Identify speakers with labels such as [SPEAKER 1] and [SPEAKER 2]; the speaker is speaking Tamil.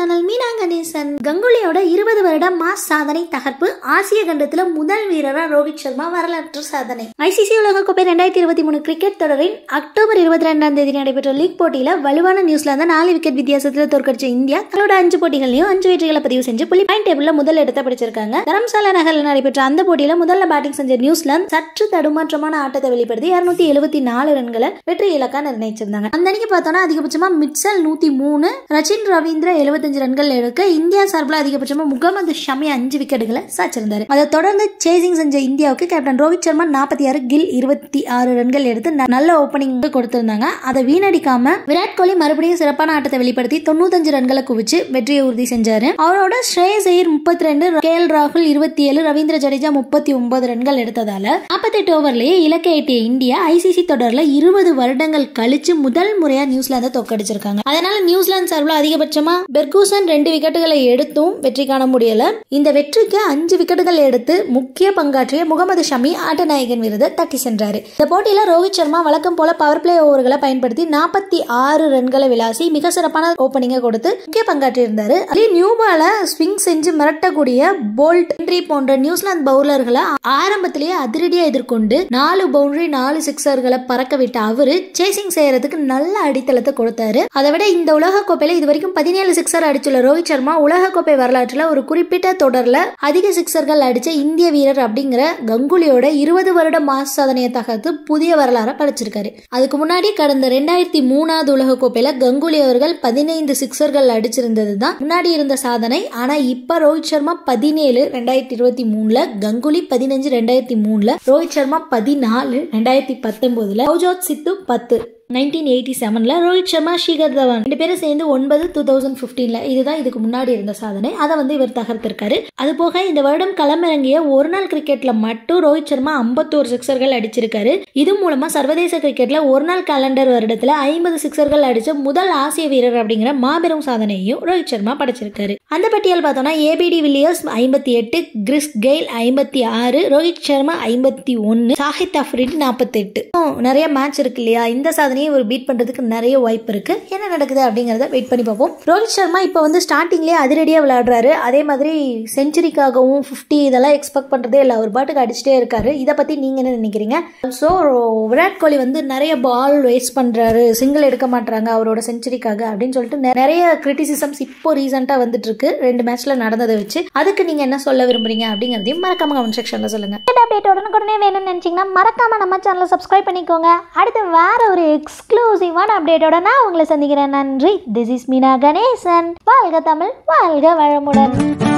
[SPEAKER 1] சேனல் மீனா கணேசன் கங்குலியோட இருபது வருடம் மாஸ் சாதனை தகர்ப்பு ஆசிய கண்டத்துல முதல் வீரரா ரோஹித் சர்மா வரலாற்று சாதனை ஐசிசி உலக கோப்பை ரெண்டாயிரத்தி இருபத்தி மூணு கிரிக்கெட் தொடரின் அக்டோபர் இருபத்தி ரெண்டாம் தேதி நடைபெற்ற லீக் போட்டியில வலுவான நியூசிலாந்து நாலு விக்கெட் வித்தியாசத்தில் தோற்கடிச்ச இந்தியா தங்களோட அஞ்சு போட்டிகளையும் அஞ்சு வெற்றிகளை பதிவு செஞ்சு புள்ளி பாயிண்ட் டேபிள்ல முதல் இடத்தை படிச்சிருக்காங்க தரம்சாலா நகரில் நடைபெற்ற அந்த போட்டியில முதல்ல பேட்டிங் செஞ்ச நியூசிலாந்து சற்று தடுமாற்றமான ஆட்டத்தை வெளிப்படுத்தி இருநூத்தி எழுபத்தி நாலு ரன்களை வெற்றி இலக்கா நிர்ணயிச்சிருந்தாங்க அந்த அதிகபட்சமா மிட்சல் நூத்தி மூணு ரச்சின் ரவீந்திர எழுபத்தி இருபத்தஞ்சு ரன்கள் எடுக்க இந்தியா சார்பில் அதிகபட்சமாக முகமது ஷமி அஞ்சு விக்கெட்டுகளை சாச்சிருந்தார் அதை தொடர்ந்து சேசிங் செஞ்ச இந்தியாவுக்கு கேப்டன் ரோஹித் சர்மா நாற்பத்தி ஆறு கில் இருபத்தி ஆறு ரன்கள் எடுத்து நல்ல ஓப்பனிங் கொடுத்திருந்தாங்க அதை வீணடிக்காம விராட் கோலி மறுபடியும் சிறப்பான ஆட்டத்தை வெளிப்படுத்தி தொண்ணூத்தஞ்சு ரன்களை குவிச்சு வெற்றியை உறுதி செஞ்சாரு அவரோட ஸ்ரேயஸ் ஐயர் முப்பத்தி ரெண்டு கே எல் ராகுல் இருபத்தி ஏழு ரவீந்திர ஜடேஜா முப்பத்தி ஒன்பது ரன்கள் எடுத்ததால எட்டு ஓவர்லயே இலக்கை எட்டிய இந்தியா ஐசிசி தொடர்ல இருபது வருடங்கள் கழிச்சு முதல் முறையா நியூசிலாந்தை தோக்கடிச்சிருக்காங்க அதனால நியூசிலாந்து சார்பில் அதிகபட்சமா பெர்கு பர்கூசன் ரெண்டு விக்கெட்டுகளை எடுத்தும் வெற்றி காண முடியல இந்த வெற்றிக்கு அஞ்சு விக்கெட்டுகள் எடுத்து முக்கிய பங்காற்றிய முகமது ஷமி ஆட்டநாயகன் விருதை தட்டி சென்றாரு இந்த போட்டியில் ரோஹித் சர்மா வழக்கம் போல பவர் பிளே ஓவர்களை பயன்படுத்தி நாற்பத்தி ஆறு ரன்களை விளாசி மிக சிறப்பான ஓப்பனிங்கை கொடுத்து முக்கிய பங்காற்றி இருந்தார் அதே நியூ பால ஸ்விங் செஞ்சு மிரட்டக்கூடிய போல்ட் என்ட்ரி போன்ற நியூசிலாந்து பவுலர்களை ஆரம்பத்திலேயே அதிரடியா எதிர்கொண்டு நாலு பவுண்டரி நாலு சிக்ஸர்களை பறக்க விட்ட அவரு சேசிங் செய்யறதுக்கு நல்ல அடித்தளத்தை கொடுத்தாரு அதை விட இந்த உலக கோப்பையில இது வரைக்கும் பதினேழு சிக்ஸர் அடிச்சுள்ள ரோஹித் சர்மா உலகக்கோப்பை வரலாற்றில் ஒரு குறிப்பிட்ட தொடரில் அதிக சிக்ஸர்கள் அடித்த இந்திய வீரர் அப்படிங்கிற கங்குலியோட இருபது வருட மாஸ் சாதனையை தகர்த்து புதிய வரலாற படைச்சிருக்காரு அதுக்கு முன்னாடி கடந்த ரெண்டாயிரத்தி மூணாவது உலகக்கோப்பையில் கங்குலி அவர்கள் பதினைந்து சிக்ஸர்கள் அடிச்சிருந்தது தான் முன்னாடி இருந்த சாதனை ஆனால் இப்போ ரோஹித் சர்மா பதினேழு ரெண்டாயிரத்தி இருபத்தி மூணுல கங்குலி பதினஞ்சு ரெண்டாயிரத்தி மூணுல ரோஹித் சர்மா பதினாலு ரெண்டாயிரத்தி பத்தொன்பதுல நவ்ஜோத் சித்து பத்து நைன்டீன் எயிட்டி செவனில் ரோஹித் சர்மா ஷிகர் தவன் ரெண்டு பேரும் சேர்ந்து ஒன்பது டூ தௌசண்ட் ஃபிஃப்டீனில் இதுதான் இதுக்கு முன்னாடி இருந்த சாதனை அதை வந்து இவர் தகர்த்திருக்காரு அது போக இந்த வருடம் களமிறங்கிய ஒரு நாள் கிரிக்கெட்டில் மட்டும் ரோஹித் சர்மா ஐம்பத்தோரு சிக்ஸர்கள் அடிச்சிருக்காரு இது மூலமாக சர்வதேச கிரிக்கெட்டில் ஒரு நாள் கேலண்டர் வருடத்தில் ஐம்பது சிக்ஸர்கள் அடித்த முதல் ஆசிய வீரர் அப்படிங்கிற மாபெரும் சாதனையையும் ரோஹித் சர்மா படைச்சிருக்காரு அந்த பட்டியல் பார்த்தோம்னா ஏபிடி வில்லியர்ஸ் ஐம்பத்தி எட்டு கிறிஸ் கெயில் ஐம்பத்தி ஆறு ரோஹித் சர்மா ஐம்பத்தி ஒன்று சாஹித் அஃப்ரின் நாற்பத்தெட்டு நிறைய மேட்ச் இருக்கு இல்லையா இந்த சாதனை அணியை ஒரு பீட் பண்ணுறதுக்கு நிறைய வாய்ப்பு இருக்குது என்ன நடக்குது அப்படிங்கிறத வெயிட் பண்ணி பார்ப்போம் ரோஹித் சர்மா இப்போ வந்து ஸ்டார்டிங்லேயே அதிரடியாக விளையாடுறாரு அதே மாதிரி செஞ்சுரிக்காகவும் ஃபிஃப்டி இதெல்லாம் எக்ஸ்பெக்ட் பண்ணுறதே இல்லை அவர் பாட்டுக்கு அடிச்சுட்டே இருக்காரு இதை பற்றி நீங்கள் என்ன நினைக்கிறீங்க ஸோ விராட் கோலி வந்து நிறைய பால் வேஸ்ட் பண்ணுறாரு சிங்கிள் எடுக்க மாட்டுறாங்க அவரோட செஞ்சுரிக்காக அப்படின்னு சொல்லிட்டு நிறைய கிரிட்டிசிசம்ஸ் இப்போ ரீசெண்டாக வந்துட்டு இருக்கு ரெண்டு மேட்ச்சில் நடந்ததை வச்சு அதுக்கு நீங்கள் என்ன சொல்ல விரும்புறீங்க அப்படிங்கிறதையும் மறக்காம கமெண்ட் செக்ஷனில் சொல்லுங்கள் அப்டேட் உடனுக்குடனே வேணும்னு நினச்சிங்கன்னா மறக்காம நம்ம சேனலை சப்ஸ்கிரைப் பண்ணிக்கோங்க அடுத்து வேற ஒரு எக்ஸ் எக்ஸ்க்ளூசிவான அப்டேட்டோட நான் உங்களை சந்திக்கிறேன் நன்றி திஸ் இஸ் மீனா கணேசன் வாழ்க தமிழ் வாழ்க வளமுடன்